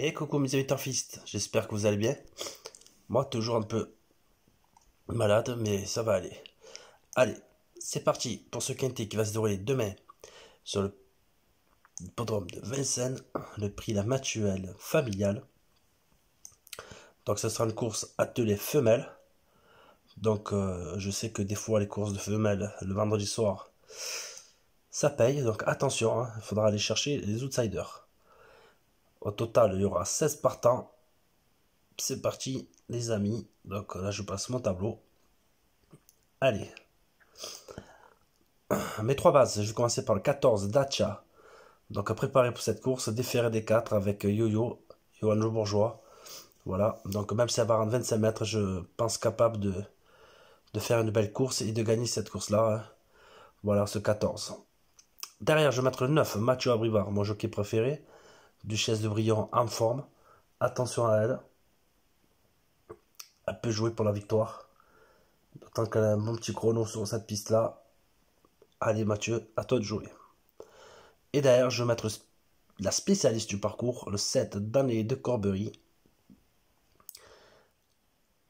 Et coucou mes amis j'espère que vous allez bien. Moi toujours un peu malade, mais ça va aller. Allez, c'est parti pour ce quintet qui va se dérouler demain sur le podrome de Vincennes, le prix La Matuelle familiale. Donc ce sera une course attelée femelle. Donc euh, je sais que des fois les courses de femelles le vendredi soir ça paye, donc attention, hein, il faudra aller chercher les outsiders. Au total, il y aura 16 partants. C'est parti, les amis. Donc là, je passe mon tableau. Allez. Mes trois bases, je vais commencer par le 14, Dacha. Donc préparer pour cette course, déféré des 4 avec Yoyo, yo Johan Le Bourgeois. Voilà, donc même si elle va rendre 25 mètres, je pense capable de, de faire une belle course et de gagner cette course-là. Hein. Voilà, ce 14. Derrière, je vais mettre le 9, Mathieu Abrivard, mon jockey préféré. Duchesse de Brillant en forme. Attention à elle. Elle peut jouer pour la victoire. Tant qu'elle a un petit chrono sur cette piste-là. Allez Mathieu, à toi de jouer. Et derrière, je vais mettre la spécialiste du parcours, le 7 d'année de Corbery.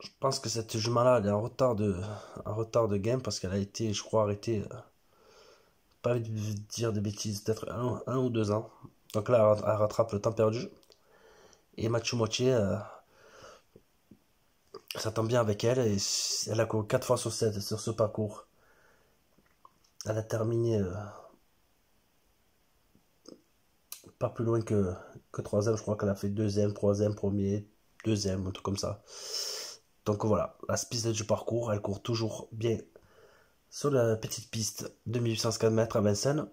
Je pense que cette jument-là, elle est en retard de, un retard de game parce qu'elle a été, je crois, arrêtée. Euh, pas de dire des bêtises, peut-être un, ou deux ans. Donc là, elle rattrape le temps perdu. Et Machu Mochi, euh, ça tombe bien avec elle. Et elle a couru 4 fois sur 7 sur ce parcours. Elle a terminé euh, pas plus loin que, que 3 Je crois qu'elle a fait 2 troisième, 3 1er, 2 un truc comme ça. Donc voilà, la piste du parcours, elle court toujours bien sur la petite piste de 1850 mètres à Vincennes.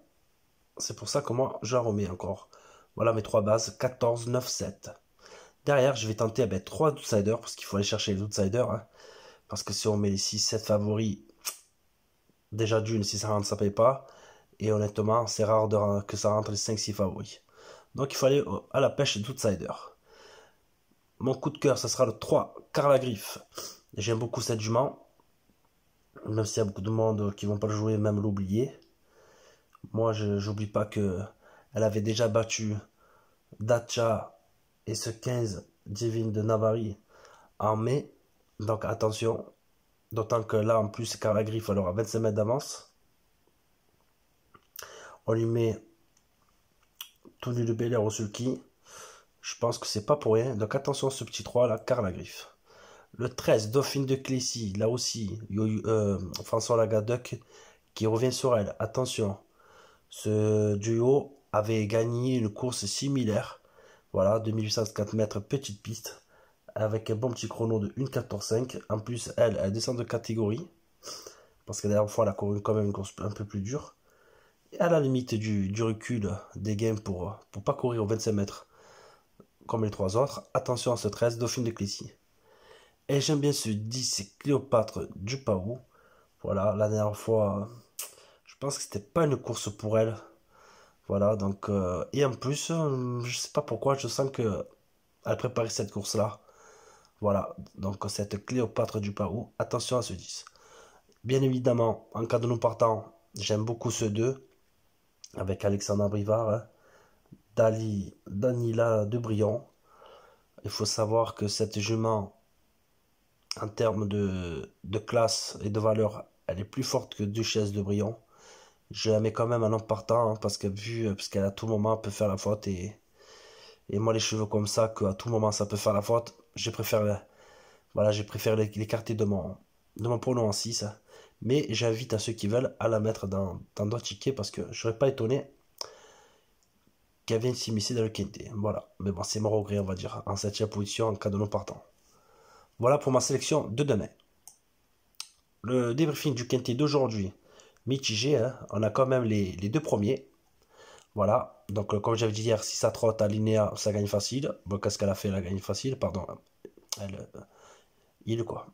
C'est pour ça que moi, la remets encore. Voilà mes trois bases, 14, 9, 7. Derrière, je vais tenter à mettre 3 outsiders, parce qu'il faut aller chercher les outsiders. Hein. parce que si on met les 6, 7 favoris, déjà d'une, si ça rentre, ça paye pas. Et honnêtement, c'est rare de, que ça rentre les 5-6 favoris. Donc il faut aller à la pêche Outsiders. Mon coup de cœur, ça sera le 3, Carla Griffe. J'aime beaucoup cette jument. Même s'il y a beaucoup de monde qui vont pas le jouer, même l'oublier. Moi, je n'oublie pas que avait déjà battu Dacha et ce 15 divine de Navarre en mai. Donc attention, d'autant que là, en plus, car Griff alors à 25 mètres d'avance. On lui met tout nu de Bel au Je pense que c'est pas pour rien. Donc attention ce petit 3 là, Carla Le 13, Dauphine de Clissy. là aussi, euh, François Lagadec qui revient sur elle. Attention. Ce duo avait gagné une course similaire. Voilà, 2804 mètres, petite piste, avec un bon petit chrono de 1.14.5. En plus, elle, elle descend de catégorie, parce que la dernière fois, elle a couru quand même une course un peu plus dure. Et à la limite du, du recul des gains pour ne pas courir aux 25 mètres, comme les trois autres. Attention à ce 13, Dauphine de Clécy. Et j'aime bien ce 10, c'est Cléopâtre Dupaou. Voilà, la dernière fois, je pense que c'était pas une course pour elle. Voilà, donc. Euh, et en plus, je euh, je sais pas pourquoi, je sens que elle préparait cette course-là. Voilà, donc cette Cléopâtre du Parou, attention à ce 10. Bien évidemment, en cas de nous partant, j'aime beaucoup ceux-deux. avec Alexandre Brivard, hein, Dali, Danila Debrion. Il faut savoir que cette jument, en termes de, de classe et de valeur, elle est plus forte que Duchesse de Brion je la mets quand même un non partant hein, parce que vu euh, parce qu'elle à tout moment peut faire la faute et et moi les cheveux comme ça qu'à tout moment ça peut faire la faute je préfère voilà je préfère l'écarter de mon de mon pronom en 6 mais j'invite à ceux qui veulent à la mettre dans d'autres tickets parce que je serais pas étonné qu'elle vienne s'immiscer dans le kenté. voilà mais bon c'est mon regret on va dire en septième position en cas de non partant voilà pour ma sélection de demain le débriefing du kenté d'aujourd'hui mitigé. Hein. On a quand même les, deux premiers. Voilà. Donc, euh, comme j'avais dit hier, si ça trotte à Linéa, ça gagne facile. Bon, qu'est-ce qu'elle a fait Elle a gagné facile, pardon. Elle, euh, il, quoi.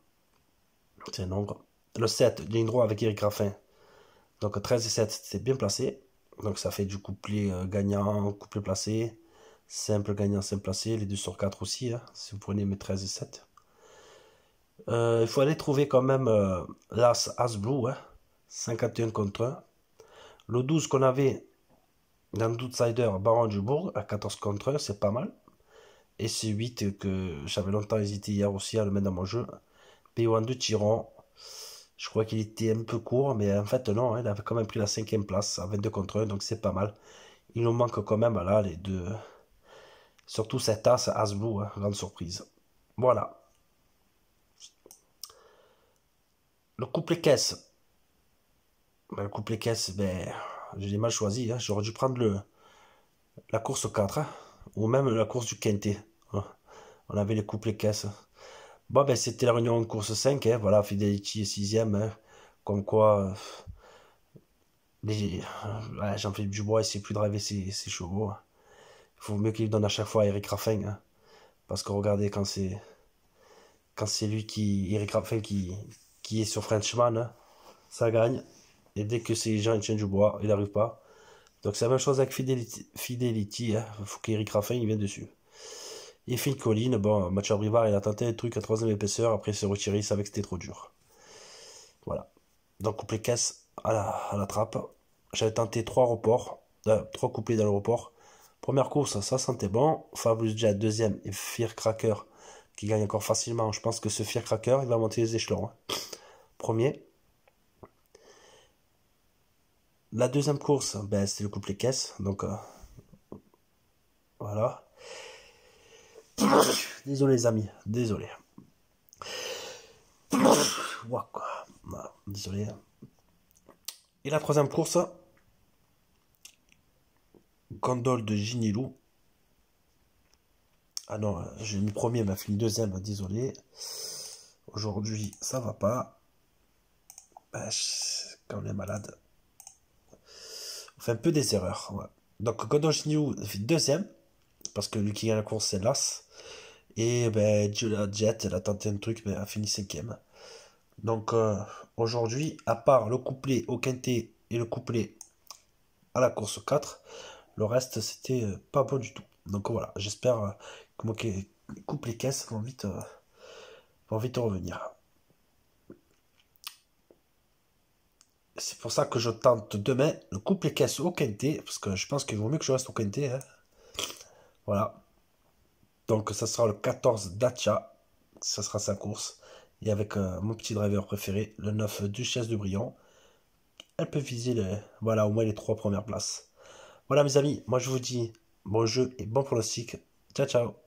C'est un nombre. Le 7, ligne avec Eric Raffin. Donc, 13 et 7, c'est bien placé. Donc, ça fait du couplet euh, gagnant, couplet placé. Simple gagnant, simple placé. Les deux sur 4 aussi, hein. si vous prenez mes 13 et 7. il faut aller trouver quand même l'As, As Blue. Hein. 51 contre 1. Le 12 qu'on avait dans Doutsider, Baron Dubourg, à 14 contre 1, c'est pas mal. Et ce 8 que j'avais longtemps hésité hier aussi à le mettre dans mon jeu. P1 de Tiron. Je crois qu'il était un peu court, mais en fait, non, hein, il avait quand même pris la cinquième place à 22 contre 1, donc c'est pas mal. Il nous manque quand même, là, les deux. Surtout cet as, as blue, hein, grande surprise. Voilà. Le couplet caisse, bah, le couplet caisse, ben, j'ai mal choisi. Hein. J'aurais dû prendre le, la course 4, hein. ou même la course du quintet. Oh, on avait le couplet caisse. Bon, ben, c'était la réunion de course 5. Hein. Voilà, Fidelity est 6ème. Comme quoi, j'en euh, Jean-Philippe Dubois ne sait plus driver ses, chevaux. Il faut mieux qu'il donne à chaque fois à Eric Raffin. Parce que regardez, quand c'est quand c'est lui qui Eric Raffin qui, qui est sur Frenchman, ça gagne. Et dès que ces gens ils tiennent du bois, ils n'arrivent pas. Donc c'est la même chose avec Fidelity. Fidelity hein. faut qu'Eric Raffin il vienne dessus. Et Phil colline. bon, match à il a tenté un truc à troisième épaisseur, après il s'est retiré, il savait que c'était trop dur. Voilà. Donc couplé caisse à la, à la trappe. J'avais tenté trois reports, euh, trois couplets dans le report. Première course, ça sentait bon. Fabulous Jet, deuxième, et Cracker, qui gagne encore facilement. Je pense que ce Cracker, il va monter les échelons. Hein. Premier. La deuxième course, ben, c'est le couplet caisse. Donc, euh, voilà. Désolé, les amis. Désolé. Ah, désolé. Et la troisième course, Gondole de Ginilou. Ah non, j'ai mis premier, ma fille deuxième, désolé. Aujourd'hui, ça va pas. Quand on est malade fait un peu des erreurs. donc Donc Godoshinou fait deuxième, parce que lui qui gagne la course c'est l'As. Et ben, Jet, elle a tenté un truc, mais a fini cinquième. Donc euh, aujourd'hui, à part le couplet au quintet et le couplet à la course 4, le reste c'était euh, pas bon du tout. Donc voilà, j'espère que euh, que mon couplet caisses vont vite, vont vite revenir. C'est pour ça que je tente demain le couple caisse au Kenté parce que je pense qu'il vaut mieux que je reste au Kenté. Hein. Voilà. Donc ça sera le 14 d'Atcha, ça sera sa course. Et avec euh, mon petit driver préféré, le 9 Duchesse de Brion. Elle peut viser les, voilà, au moins les trois premières places. Voilà mes amis, moi je vous dis bon jeu et bon pronostic. Ciao ciao